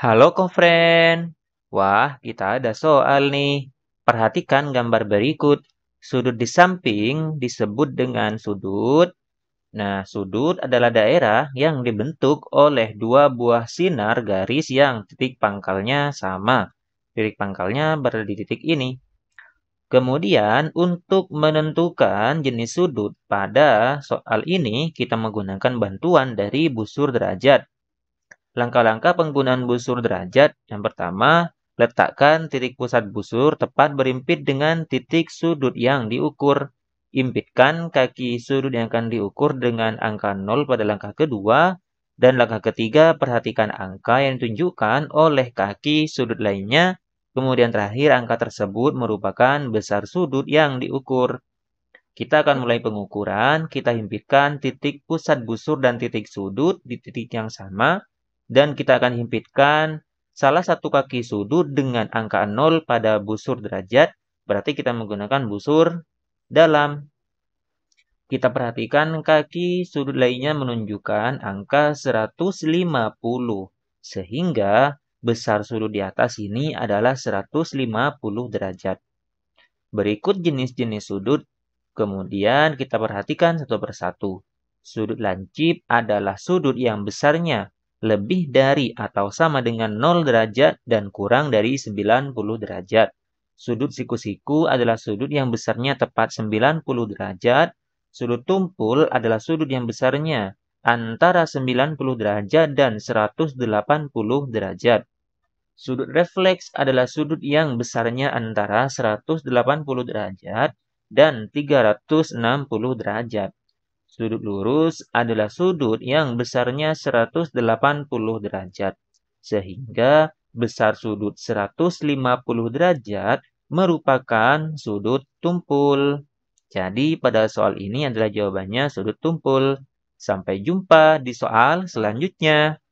Halo kofren. Wah, kita ada soal nih. Perhatikan gambar berikut. Sudut di samping disebut dengan sudut. Nah, sudut adalah daerah yang dibentuk oleh dua buah sinar garis yang titik pangkalnya sama. Titik pangkalnya berada di titik ini. Kemudian, untuk menentukan jenis sudut pada soal ini, kita menggunakan bantuan dari busur derajat. Langkah-langkah penggunaan busur derajat yang pertama, letakkan titik pusat busur tepat berimpit dengan titik sudut yang diukur. Impitkan kaki sudut yang akan diukur dengan angka 0 pada langkah kedua, dan langkah ketiga perhatikan angka yang ditunjukkan oleh kaki sudut lainnya, kemudian terakhir angka tersebut merupakan besar sudut yang diukur. Kita akan mulai pengukuran, kita impitkan titik pusat busur dan titik sudut di titik yang sama, dan kita akan himpitkan salah satu kaki sudut dengan angka 0 pada busur derajat, berarti kita menggunakan busur dalam. Kita perhatikan kaki sudut lainnya menunjukkan angka 150, sehingga besar sudut di atas ini adalah 150 derajat. Berikut jenis-jenis sudut, kemudian kita perhatikan satu persatu. Sudut lancip adalah sudut yang besarnya lebih dari atau sama dengan 0 derajat dan kurang dari 90 derajat. Sudut siku-siku adalah sudut yang besarnya tepat 90 derajat. Sudut tumpul adalah sudut yang besarnya antara 90 derajat dan 180 derajat. Sudut refleks adalah sudut yang besarnya antara 180 derajat dan 360 derajat. Sudut lurus adalah sudut yang besarnya 180 derajat, sehingga besar sudut 150 derajat merupakan sudut tumpul. Jadi pada soal ini adalah jawabannya sudut tumpul. Sampai jumpa di soal selanjutnya.